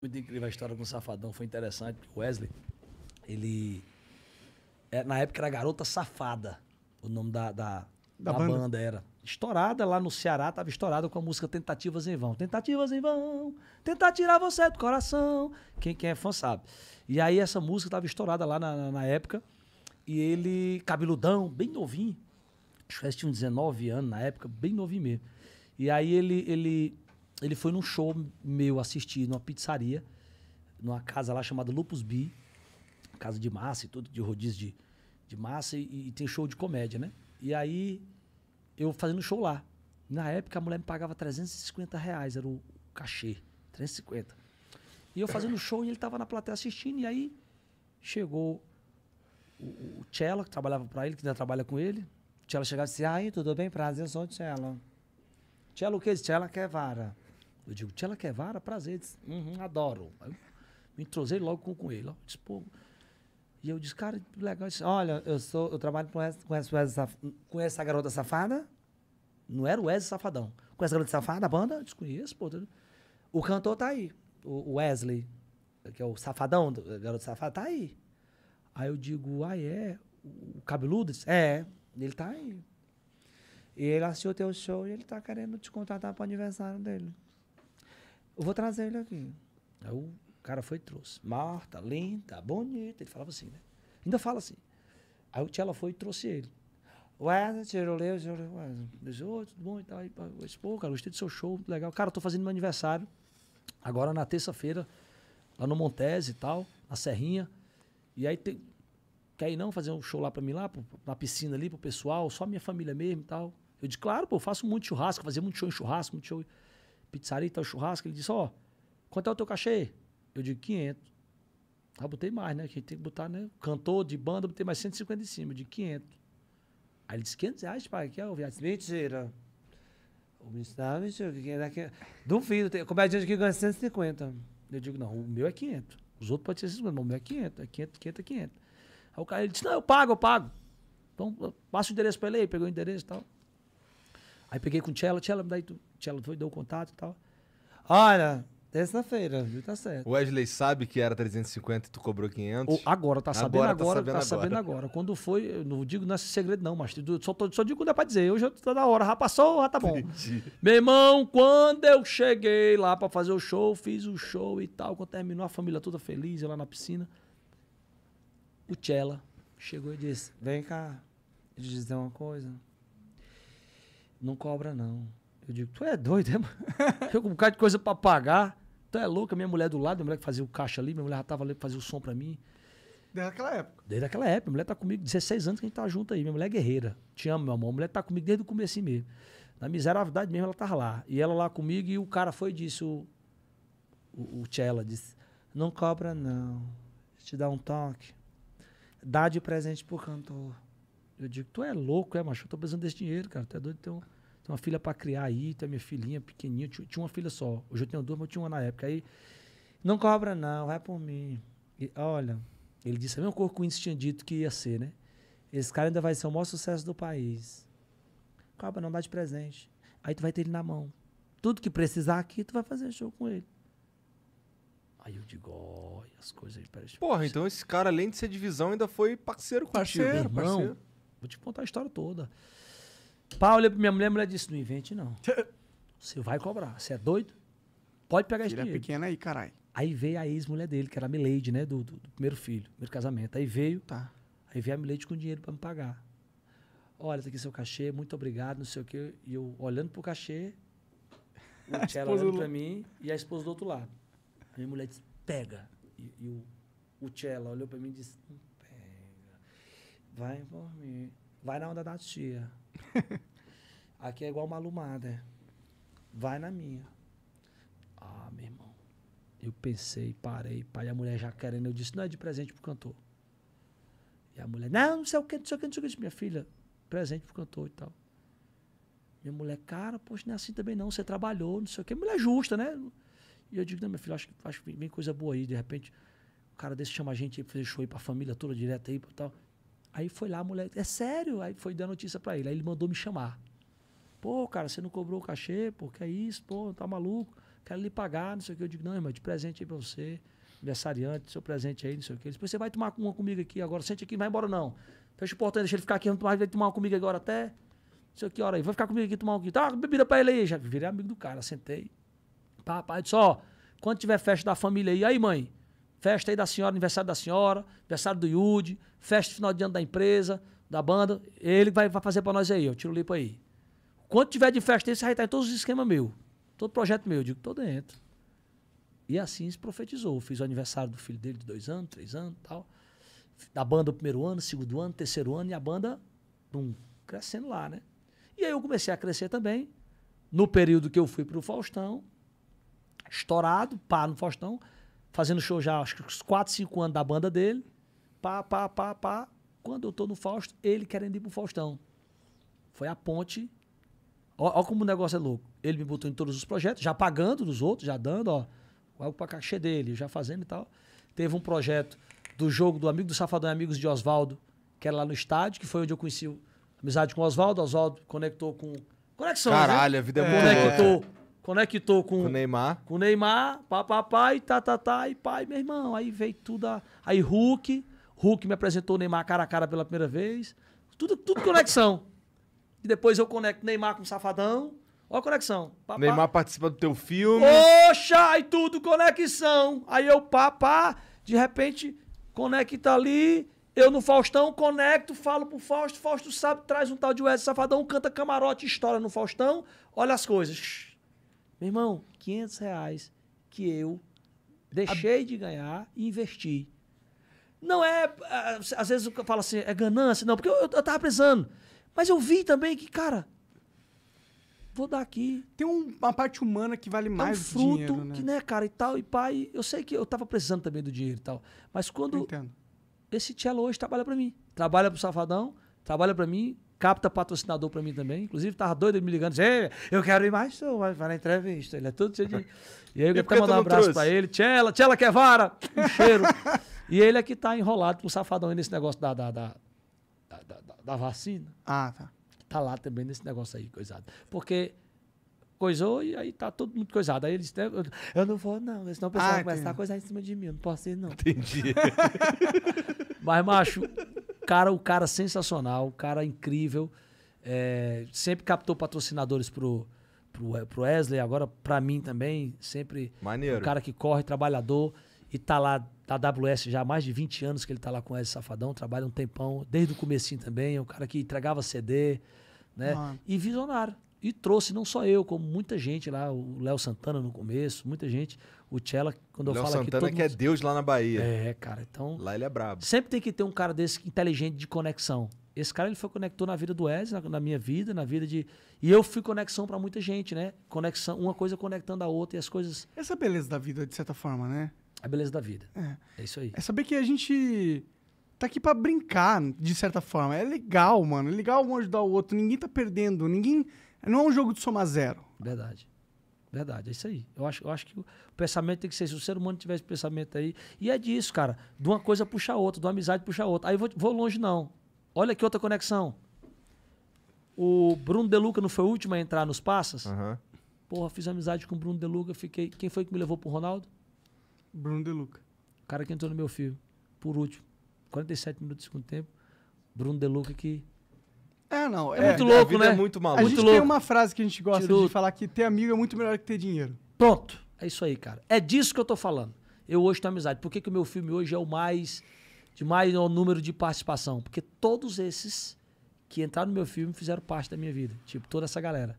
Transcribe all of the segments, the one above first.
muito incrível a história com o Safadão, foi interessante. O Wesley, ele. É, na época era Garota Safada, o nome da, da, da, da banda. banda. era. Estourada lá no Ceará, tava estourada com a música Tentativas em Vão. Tentativas em Vão, tentar tirar você do coração. Quem, quem é fã sabe. E aí essa música tava estourada lá na, na, na época. E ele, cabeludão, bem novinho. Acho que tinha 19 anos na época, bem novinho mesmo. E aí ele, ele ele foi num show meu assistir numa pizzaria, numa casa lá chamada Lupus B, casa de massa e tudo, de rodízio de, de massa, e, e, tem show de comédia, né? E aí eu fazendo show lá. Na época a mulher me pagava 350 reais, era o cachê, 350. E eu fazendo show e ele tava na plateia assistindo, e aí chegou o, o Cello, que trabalhava para ele, que ainda trabalha com ele. O Cello chegava e disse, aí, tudo bem? Prazer, eu sou o Cello. Cello o que? É Cello quer vara. Eu digo, Tchela Quevara, prazer. Disse, uhum, adoro. eu me entrosei logo com, com ele. Ó, disse, Pô. E eu disse, cara, legal. Olha, eu, sou, eu trabalho com essa, com, essa, com essa garota safada. Não era o Wesley Safadão. Com essa garota safada, a banda? desconheço, pô. O cantor tá aí. O Wesley, que é o safadão, do, garoto safado, tá aí. Aí eu digo, ah, é? O cabeludo? é, ele tá aí. E ele assistiu o teu show e ele tá querendo te contratar pro aniversário dele. Eu vou trazer ele aqui. Aí o cara foi e trouxe. Marta, linda, bonita. Ele falava assim, né? Ainda fala assim. Aí o Tchela foi e trouxe ele. ué, tiroleu, Wesley. Disse, ô, tudo bom e tal. Aí, disse, pô, cara, gostei do seu show, muito legal. Cara, eu tô fazendo meu aniversário agora na terça-feira, lá no Montese e tal, na Serrinha. E aí tem. Quer ir não fazer um show lá pra mim, lá pro, na piscina ali, pro pessoal, só minha família mesmo e tal. Eu disse, claro, pô, eu faço muito churrasco, fazer muito show em churrasco, muito show pizzaria, tal churrasco. Ele disse, ó, oh, quanto é o teu cachê? Eu digo, 500. Aí botei mais, né? Que a gente tem que botar, né? Cantor de banda, botei mais 150 em cima, de 500. Aí ele disse, 500 reais, pai, que é o viado? Mentira. O ministro, não, mentira, que é daqui. Duvido, como que ganha 150. Eu digo, não, o meu é 500. Os outros podem ser 150, mas o meu é 500, é 500, 500, é 500. Aí o cara ele disse, não, eu pago, eu pago. Então, passa o endereço pra ele aí, pegou o endereço e tal. Aí peguei com o Tchela, Tchela, daí tu, Tchela foi, deu o contato e tal. Olha, terça-feira, tá certo. O Wesley sabe que era 350 e tu cobrou 500? O, agora, tá sabendo agora, tá agora tá, sabendo, tá sabendo agora. Quando foi, eu não digo, não é segredo não, mas só, tô, só digo quando é pra dizer. Hoje tá da hora, já passou, já tá bom. Entendi. Meu irmão, quando eu cheguei lá pra fazer o show, fiz o show e tal, quando terminou a família toda feliz, lá na piscina, o Tchela chegou e disse, vem cá, eu te dizer uma coisa. Não cobra, não. Eu digo, tu é doido, é, mano? Eu com um bocado de coisa pra pagar. Tu é louca, minha mulher do lado, minha mulher que fazia o caixa ali, minha mulher já tava ali pra fazer o som pra mim. Desde aquela época. Desde aquela época. Minha mulher tá comigo 16 anos que a gente tá junto aí. Minha mulher é guerreira. Te amo, meu amor. Minha mulher tá comigo desde o começo assim mesmo. Na miserabilidade mesmo, ela tava lá. E ela lá comigo e o cara foi e disse, o, o, o disse, não cobra não. Te dá um toque. Dá de presente pro cantor. Eu digo, tu é louco, é, macho? Eu tô precisando desse dinheiro, cara. Tu é doido? Então, tem uma filha para criar aí, tem é minha filhinha pequenininha. tinha uma filha só. Hoje eu tenho duas, mas eu tinha uma na época. Aí, não cobra não, vai por mim. E, olha, ele disse a é mesma coisa que o Índice tinha dito que ia ser, né? Esse cara ainda vai ser o maior sucesso do país. Cobra não, dá de presente. Aí tu vai ter ele na mão. Tudo que precisar aqui, tu vai fazer show com ele. Aí eu digo, olha as coisas aí. Parece, Porra, então esse cara, além de ser divisão, ainda foi parceiro com Parceiro, parceiro. Vou te contar a história toda. Pá, olhei pra minha mulher, a mulher disse: não invente, não. Você vai cobrar. Você é doido? Pode pegar Tira esse dinheiro. pequena aí, caralho. Aí veio a ex-mulher dele, que era a Milady, né? Do, do, do, primeiro filho, primeiro casamento. Aí veio. Tá. Aí veio a Milady com dinheiro para me pagar. Olha, tá aqui seu cachê, muito obrigado, não sei o quê. E eu olhando pro cachê, o Tchelo olhando do... pra mim e a esposa do outro lado. A minha mulher disse, pega. E, e o, o Tchela olhou pra mim e disse, Vai dormir. Vai na onda da tia. Aqui é igual uma alumada. Vai na minha. Ah, meu irmão. Eu pensei, parei, pai, a mulher já querendo. Eu disse, não é de presente pro cantor. E a mulher, não, não sei o que, não sei o que, não sei o que. Minha filha, presente pro cantor e tal. Minha mulher, cara, poxa, não é assim também não. Você trabalhou, não sei o que. Mulher justa, né? E eu digo, não, minha filha, acho que, acho que vem coisa boa aí. De repente, o cara desse chama a gente aí pra fazer show aí pra família toda direto aí e tal. Aí foi lá, a mulher, é sério? Aí foi dar notícia para ele. Aí ele mandou me chamar. Pô, cara, você não cobrou o cachê? Pô, que é isso? Pô, tá maluco? Quero lhe pagar, não sei o que. Eu digo, não, irmão, de presente aí pra você. Aniversariante, seu presente aí, não sei o que. Depois você vai tomar uma comigo aqui agora, sente aqui, não vai embora não. Fecha o portão, deixa ele ficar aqui, vai tomar uma comigo agora até. Não sei o que hora aí. Vai ficar comigo aqui, tomar um aqui. Tá, bebida pra ele aí. Já virei amigo do cara, sentei. Papai, Só. quando tiver festa da família aí, aí, mãe, Festa aí da senhora, aniversário da senhora, aniversário do Yude, festa final de ano da empresa, da banda. Ele vai, vai fazer para nós aí, eu tiro o lipo aí. Quando tiver de festa, esse vai estar em todos os esquemas meu. Todo projeto meu, eu digo, tô dentro. E assim se profetizou. fiz o aniversário do filho dele de dois anos, três anos tal. Da banda primeiro ano, segundo ano, terceiro ano, e a banda bum, crescendo lá, né? E aí eu comecei a crescer também. No período que eu fui pro Faustão, estourado, pá no Faustão, fazendo show já, acho que uns 4, 5 anos da banda dele. Pá, pá, pá, pá. Quando eu tô no Fausto, ele querendo ir pro Faustão. Foi a ponte. ó como o negócio é louco. Ele me botou em todos os projetos, já pagando dos outros, já dando, ó. Algo pra cachê dele, já fazendo e tal. Teve um projeto do jogo do Amigo do Safadão e Amigos de Oswaldo, que era lá no estádio, que foi onde eu conheci amizade com o Oswaldo. Oswaldo conectou com. Conexão, né? Caralho, né? a vida é muito Conectou louca. Conectou com, com o Neymar. Com o Neymar, papapá, e tá, tá, tá, e pai, meu irmão. Aí veio tudo. A... Aí Hulk. Hulk me apresentou o Neymar cara a cara pela primeira vez. Tudo, tudo conexão. E depois eu conecto Neymar com o Safadão. olha a conexão. Pá, Neymar participa do teu filme. Poxa, aí tudo conexão. Aí eu papá, de repente, conecta ali. Eu no Faustão conecto, falo pro Fausto, Fausto sabe, traz um tal de Wesley Safadão, canta camarote, história no Faustão, olha as coisas. Meu irmão, 500 reais que eu deixei de ganhar e investi. Não é. Às vezes eu falo assim, é ganância, não, porque eu, eu, tava precisando. Mas eu vi também que, cara, vou dar aqui. Tem um, uma parte humana que vale é mais um fruto, dinheiro, né? que né, cara, e tal, e pai, eu sei que eu tava precisando também do dinheiro e tal, mas quando esse cello hoje trabalha para mim, trabalha pro Safadão, trabalha para mim, capta patrocinador para mim também. Inclusive, tava doido me ligando, dizendo, eu quero ir mais, eu vai na entrevista. Ele é tudo cheio de. E aí eu quero mandar um abraço para ele. Tchela, Tchela Quevara, um cheiro. e ele é que tá enrolado pro safadão aí nesse negócio da, da, da, da, vacina. Ah, tá. Tá lá também nesse negócio aí, coisado. Porque coisou e aí tá todo mundo coisado. Aí ele disse, né, eu não vou não, senão o pessoal ah, vai começar a coisar em cima de mim, eu não posso ir não. Entendi. Mas, macho, Cara, o cara sensacional, o cara incrível. É, sempre captou patrocinadores pro, pro, pro Wesley, agora para mim também. Sempre Maneiro. um cara que corre, trabalhador. E tá lá da AWS já há mais de 20 anos que ele tá lá com o Wesley Safadão, trabalha um tempão, desde o comecinho também. É um cara que entregava CD, né? Mano. E visionário. E trouxe não só eu, como muita gente lá, o Léo Santana no começo, muita gente, o Tchela, quando eu falo falo aqui... Léo Santana que é mundo... é Deus lá na Bahia. É, cara, então... Lá ele é brabo. Sempre tem que ter um cara desse inteligente de conexão. Esse cara, ele foi conector na vida do Wesley, na, na minha vida, na vida de... E eu fui conexão para muita gente, né? Conexão, uma coisa conectando a outra e as coisas... Essa é a beleza da vida, de certa forma, né? A beleza da vida. É. É isso aí. É saber que a gente tá aqui para brincar, de certa forma. É legal, mano. É legal um ajudar o outro. Ninguém tá perdendo. Ninguém não é um jogo de soma zero. Verdade. Verdade, é isso aí. Eu acho, eu acho que o pensamento tem que ser, se o ser humano tiver esse pensamento aí. E é disso, cara. De uma coisa puxar a outra, de uma amizade puxar a outra. Aí vou, vou longe, não. Olha que outra conexão. O Bruno Deluca não foi o último a entrar nos passas? Uhum. Porra, fiz amizade com o Bruno Deluca, fiquei. Quem foi que me levou pro Ronaldo? Bruno Deluca. O cara que entrou no meu filho, por último. 47 minutos de segundo tempo. Bruno Deluca que é, não. É, muito louco, né? É muito maluco. A é né? gente muito tem louco. uma frase que a gente gosta Tirou. de falar que ter amigo é muito melhor que ter dinheiro. Pronto. É isso aí, cara. É disso que eu tô falando. Eu hoje tenho amizade. Por que, que o meu filme hoje é o mais de maior número de participação? Porque todos esses que entraram no meu filme fizeram parte da minha vida. Tipo, toda essa galera.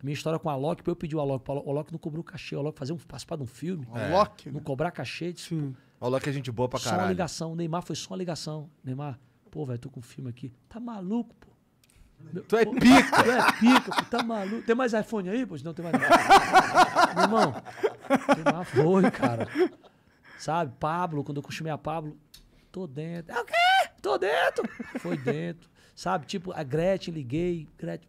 A minha história com a Alok, eu pedi o Alok. O Alok não cobrou cachê. O Alok fazer um, participar de um filme. É. Alok? Né? Não né? cobrar cachê. Disse, tipo, Sim. O Alok é gente boa pra caralho. Só uma ligação. O Neymar foi só uma ligação. Neymar, pô, velho, tô com um filme aqui. Tá maluco, pô. Tu é pica. Tu é pica, pô, tá maluco. Tem mais iPhone aí? Pois não, tem mais. Meu irmão, tem mais foi, cara. Sabe, Pablo, quando eu costumei a Pablo, tô dentro. É o quê? Tô dentro. Foi dentro. Sabe, tipo, a Gretchen, liguei. Gretchen,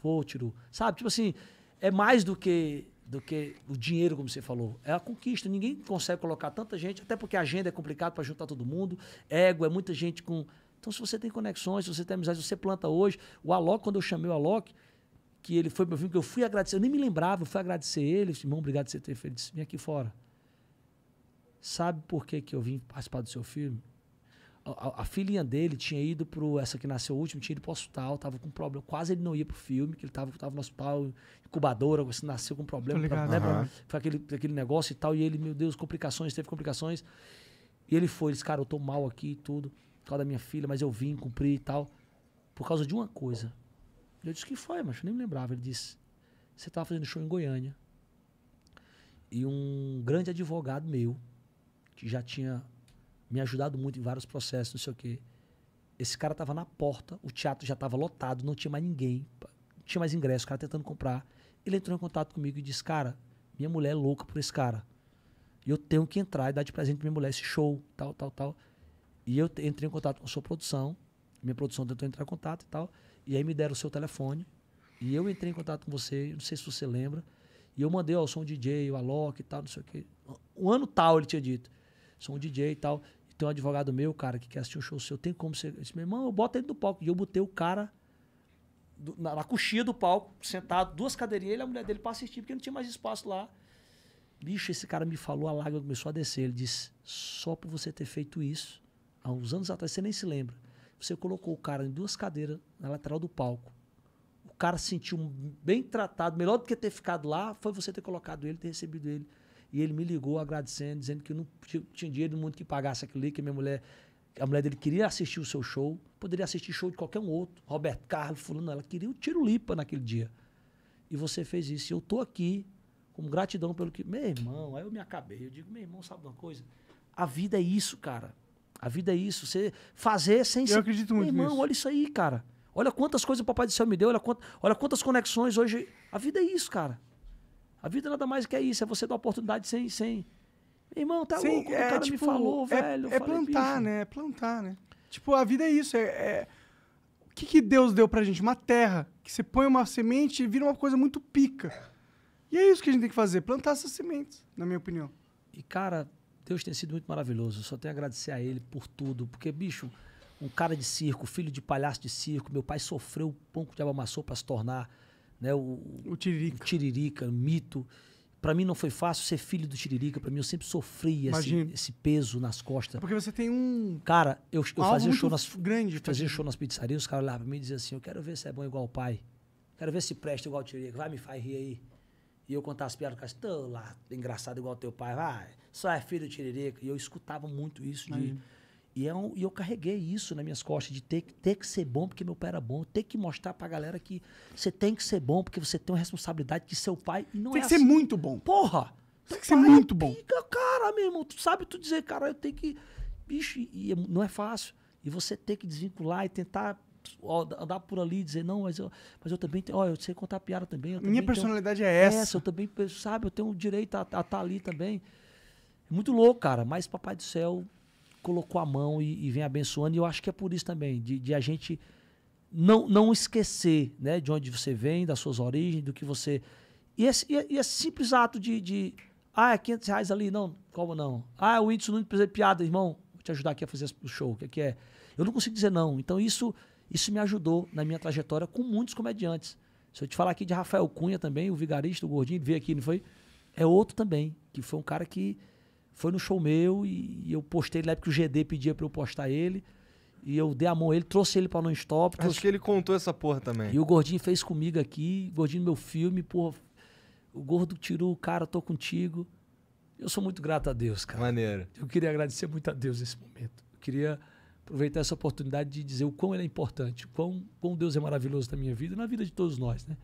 pô, tirou. Sabe, tipo assim, é mais do que do que o dinheiro, como você falou. É a conquista. Ninguém consegue colocar tanta gente, até porque a agenda é complicada para juntar todo mundo. Ego, é muita gente com então, se você tem conexões, se você tem amizades, você planta hoje. O Alok, quando eu chamei o Alok, que ele foi meu filho, que eu fui agradecer, eu nem me lembrava, eu fui agradecer ele, disse, irmão, obrigado por você ter feito. isso. Vim aqui fora. Sabe por que, que eu vim participar do seu filme? A, a, a filhinha dele tinha ido pro. Essa que nasceu último, tinha ido pro hospital, tava com problema. Quase ele não ia pro filme, que ele tava, tava no hospital, incubadora, assim, nasceu com problema. Né, pra, né, uhum. pra, foi aquele, aquele negócio e tal. E ele, meu Deus, complicações, teve complicações. E ele foi, ele disse, cara, eu tô mal aqui e tudo por causa da minha filha, mas eu vim cumprir e tal. Por causa de uma coisa. Eu disse, que foi, mas eu nem me lembrava. Ele disse, você estava fazendo show em Goiânia. E um grande advogado meu, que já tinha me ajudado muito em vários processos, não sei o quê. Esse cara estava na porta, o teatro já estava lotado, não tinha mais ninguém, não tinha mais ingresso, o cara tentando comprar. Ele entrou em contato comigo e disse: Cara, minha mulher é louca por esse cara. E eu tenho que entrar e dar de presente pra minha mulher esse show, tal, tal, tal. E eu entrei em contato com a sua produção, minha produção tentou entrar em contato e tal, e aí me deram o seu telefone, e eu entrei em contato com você, não sei se você lembra, e eu mandei, ó, eu sou um DJ, o Alok e tal, não sei o quê. Um ano tal ele tinha dito, sou um DJ e tal, e tem um advogado meu, cara, que quer assistir um show seu, tem como você... Eu disse, meu irmão, eu boto ele do palco. E eu botei o cara do, na, na coxinha do palco, sentado, duas cadeirinhas, ele e a mulher dele pra assistir, porque não tinha mais espaço lá. Bicho, esse cara me falou, a lágrima começou a descer. Ele disse: só por você ter feito isso, há uns anos atrás, você nem se lembra. Você colocou o cara em duas cadeiras na lateral do palco. O cara se sentiu bem tratado, melhor do que ter ficado lá, foi você ter colocado ele, ter recebido ele. E ele me ligou agradecendo, dizendo que não tinha dinheiro no mundo que pagasse aquilo ali, que minha mulher, a mulher dele queria assistir o seu show, poderia assistir show de qualquer um outro, Roberto Carlos, fulano, ela queria o tiro lipa naquele dia. E você fez isso. E eu tô aqui com gratidão pelo que, meu irmão, aí eu me acabei. Eu digo, meu irmão, sabe uma coisa? A vida é isso, cara. A vida é isso, você fazer sem Eu acredito muito Meu irmão, nisso. olha isso aí, cara. Olha quantas coisas o Papai do Céu me deu, olha, quant... olha quantas conexões hoje. A vida é isso, cara. A vida nada mais que é isso, é você dar oportunidade sem. sem... Meu irmão, tá Sim, louco, é, o cara tipo, me falou, é, velho. É, é falei, plantar, bicho. né? É plantar, né? Tipo, a vida é isso. É, é... O que, que Deus deu pra gente? Uma terra. Que você põe uma semente e vira uma coisa muito pica. E é isso que a gente tem que fazer, plantar essas sementes, na minha opinião. E, cara, Deus tem sido muito maravilhoso. Eu só tenho a agradecer a Ele por tudo. Porque, bicho, um cara de circo, filho de palhaço de circo, meu pai sofreu um pouco de abamaçou para se tornar né, o, o Tiririca, o tiririca, mito. Para mim não foi fácil ser filho do Tiririca. Para mim eu sempre sofri esse, esse, peso nas costas. É porque você tem um. Cara, eu, eu fazia show nas. Grande fazia show nas pizzarias, os caras lá pra mim diziam assim: eu quero ver se é bom igual o pai. Quero ver se presta igual o Tiririca. Vai, me faz rir aí. E eu contava as piadas, o cara assim, tô lá, engraçado igual teu pai, vai, só é filho de tiririca. E eu escutava muito isso de... E eu, é e eu carreguei isso nas minhas costas, de ter, ter que ser bom porque meu pai era bom, ter que mostrar pra galera que você tem que ser bom porque você tem uma responsabilidade que seu pai não tem é Tem que assim. ser muito bom. Porra! Tem que ser muito é bom. Pica, cara, meu irmão, tu sabe tu dizer, cara, eu tenho que... Bicho, e é, não é fácil. E você ter que desvincular e tentar andar por ali e dizer, não, mas eu, mas eu também tenho, ó, eu sei contar piada também. Minha também personalidade tenho, é essa. essa. Eu também, sabe, eu tenho o direito a estar tá ali também. É muito louco, cara, mas Papai do Céu colocou a mão e, e, vem abençoando, e eu acho que é por isso também, de, de a gente não, não esquecer né, de onde você vem, das suas origens, do que você. E esse, e esse simples ato de, de. Ah, é 500 reais ali? Não, como não? Ah, o Whindersson não precisa de piada, irmão. Vou te ajudar aqui a fazer o show. O é que é? Eu não consigo dizer não. Então isso isso me ajudou na minha trajetória com muitos comediantes. Se eu te falar aqui de Rafael Cunha também, o vigarista, o gordinho, veio aqui, não foi? É outro também, que foi um cara que foi no show meu e, eu postei na época que o GD pedia para eu postar ele. E eu dei a mão a ele, trouxe ele para não stop. Trouxe... Acho que ele contou essa porra também. E o Gordinho fez comigo aqui, Gordinho meu filme, porra. O gordo tirou o cara, tô contigo. Eu sou muito grato a Deus, cara. Maneiro. Eu queria agradecer muito a Deus nesse momento. Eu queria aproveitar essa oportunidade de dizer o quão ele é importante, o quão, quão Deus é maravilhoso na minha vida e na vida de todos nós, né?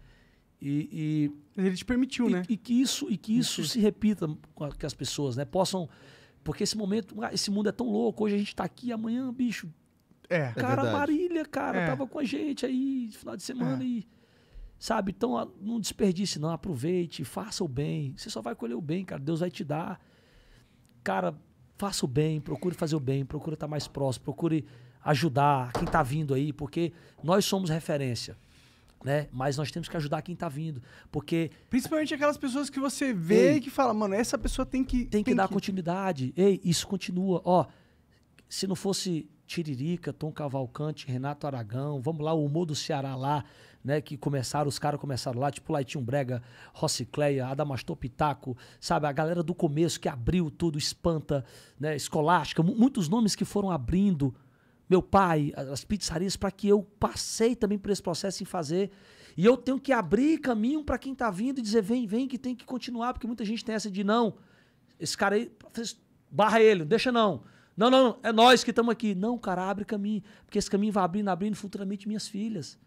E, e ele te permitiu, e, né? E que isso e que isso, isso. se repita com que as pessoas, né, possam porque esse momento, ah, esse mundo é tão louco, hoje a gente está aqui, amanhã, bicho. É, cara, é Marília, cara, é. tava com a gente aí final de semana é. e sabe? Então, ah, não desperdice não, aproveite, faça o bem. Você só vai colher o bem, cara. Deus vai te dar. Cara, faça o bem, procure fazer o bem, procure estar mais próximo, procure ajudar quem está vindo aí, porque nós somos referência. Né? Mas nós temos que ajudar quem está vindo. Porque. Principalmente aquelas pessoas que você vê e que fala, mano, essa pessoa tem que. Tem, que, dar que... continuidade. Ei, isso continua. Ó, se não fosse Tiririca, Tom Cavalcante, Renato Aragão, vamos lá, o humor do Ceará lá, né? Que começaram, os caras começaram lá, tipo Laitinho Brega, Rossi Cleia, Adamastor Pitaco, sabe? A galera do começo que abriu tudo, Espanta, né? Escolástica, muitos nomes que foram abrindo, meu pai, as pizzarias, para que eu passei também por esse processo em fazer. E eu tenho que abrir caminho para quem tá vindo e dizer, vem, vem, que tem que continuar, porque muita gente tem essa de não. Esse cara aí, barra ele, não deixa não. Não, não, é nós que estamos aqui. Não, cara, abre caminho. Porque esse caminho vai abrindo, abrindo futuramente minhas filhas.